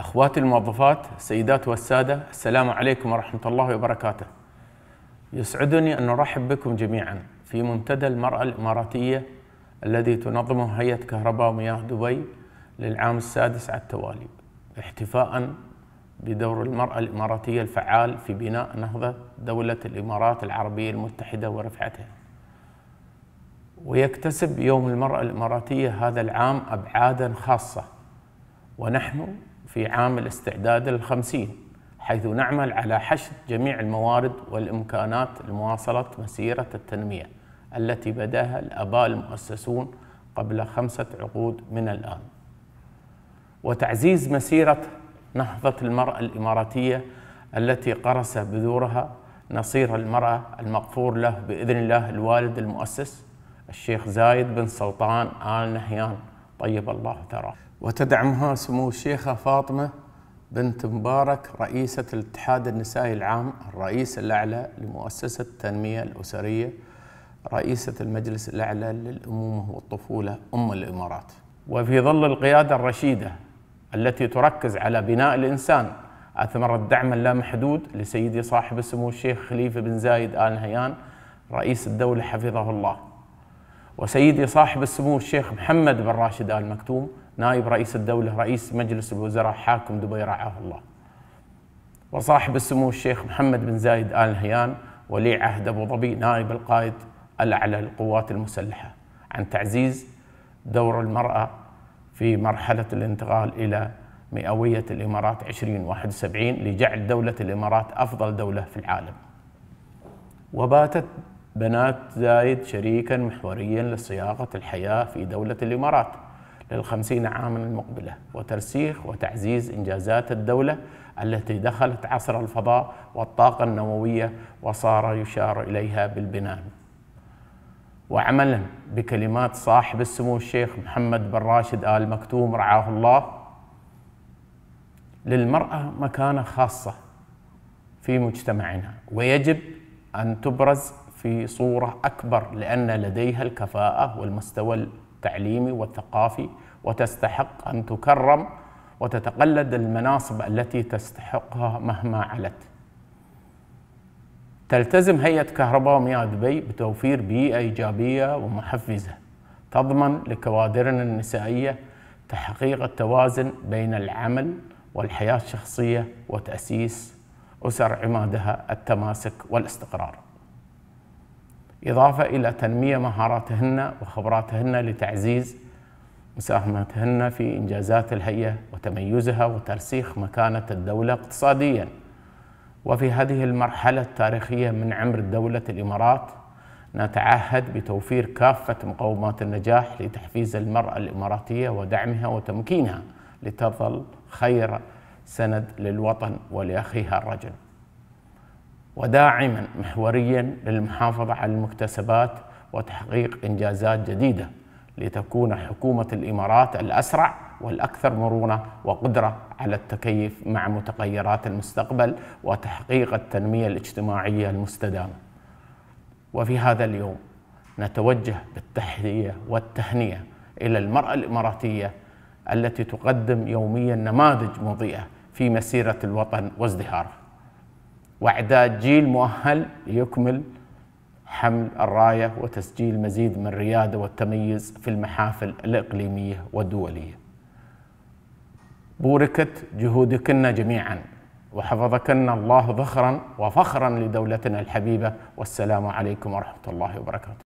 أخواتي الموظفات السيدات والسادة السلام عليكم ورحمة الله وبركاته يسعدني أن أرحب بكم جميعا في منتدى المرأة الإماراتية الذي تنظمه هيئة كهرباء ومياه دبي للعام السادس على التوالي احتفاء بدور المرأة الإماراتية الفعال في بناء نهضة دولة الإمارات العربية المتحدة ورفعتها ويكتسب يوم المرأة الإماراتية هذا العام أبعادا خاصة ونحن في عام الاستعداد الخمسين حيث نعمل على حشد جميع الموارد والإمكانات لمواصلة مسيرة التنمية التي بدأها الآباء المؤسسون قبل خمسة عقود من الآن وتعزيز مسيرة نهضة المرأة الإماراتية التي قرس بذورها نصير المرأة المغفور له بإذن الله الوالد المؤسس الشيخ زايد بن سلطان آل نهيان طيب الله ثراه وتدعمها سمو الشيخة فاطمة بنت مبارك رئيسة الاتحاد النسائي العام الرئيس الأعلى لمؤسسة التنمية الأسرية رئيسة المجلس الأعلى للأمومة والطفولة أم الإمارات وفي ظل القيادة الرشيدة التي تركز على بناء الإنسان أثمر الدعم اللامحدود لسيدي صاحب السمو الشيخ خليفة بن زايد آل نهيان رئيس الدولة حفظه الله وسيدي صاحب السمو الشيخ محمد بن راشد آل مكتوم نائب رئيس الدولة رئيس مجلس الوزراء حاكم دبي رعاه الله وصاحب السمو الشيخ محمد بن زايد آل نهيان ولي عهد أبو ظبي نائب القائد الأعلى للقوات المسلحة عن تعزيز دور المرأة في مرحلة الانتقال إلى مئوية الإمارات 2071 لجعل دولة الإمارات أفضل دولة في العالم وباتت بنات زايد شريكا محوريا لصياغة الحياة في دولة الإمارات للخمسين عاما المقبلة وترسيخ وتعزيز إنجازات الدولة التي دخلت عصر الفضاء والطاقة النووية وصار يشار إليها بالبنان وعملا بكلمات صاحب السمو الشيخ محمد بن راشد آل مكتوم رعاه الله للمرأة مكانة خاصة في مجتمعنا ويجب أن تبرز في صورة أكبر لأن لديها الكفاءة والمستوى التعليمي والثقافي وتستحق أن تكرم وتتقلد المناصب التي تستحقها مهما علت تلتزم هيئة كهرباء ومياه دبي بتوفير بيئة إيجابية ومحفزة تضمن لكوادرنا النسائية تحقيق التوازن بين العمل والحياة الشخصية وتأسيس أسر عمادها التماسك والاستقرار إضافة إلى تنمية مهاراتهن وخبراتهن لتعزيز مساهمتهن في إنجازات الهيئة وتميزها وترسيخ مكانة الدولة اقتصادياً وفي هذه المرحلة التاريخية من عمر دولة الإمارات نتعهد بتوفير كافة مقومات النجاح لتحفيز المرأة الإماراتية ودعمها وتمكينها لتظل خير سند للوطن ولأخيها الرجل وداعما محوريا للمحافظة على المكتسبات وتحقيق إنجازات جديدة لتكون حكومة الإمارات الأسرع والأكثر مرونة وقدرة على التكيف مع متغيرات المستقبل وتحقيق التنمية الاجتماعية المستدامة. وفي هذا اليوم نتوجه بالتحية والتهنئة إلى المرأة الإماراتية التي تقدم يوميا نماذج مضيئة في مسيرة الوطن وازدهاره. وإعداد جيل مؤهل ليكمل حمل الرايه وتسجيل مزيد من الرياده والتميز في المحافل الاقليميه والدوليه. بوركت جهودكن جميعا وحفظكن الله ذخرا وفخرا لدولتنا الحبيبه والسلام عليكم ورحمه الله وبركاته.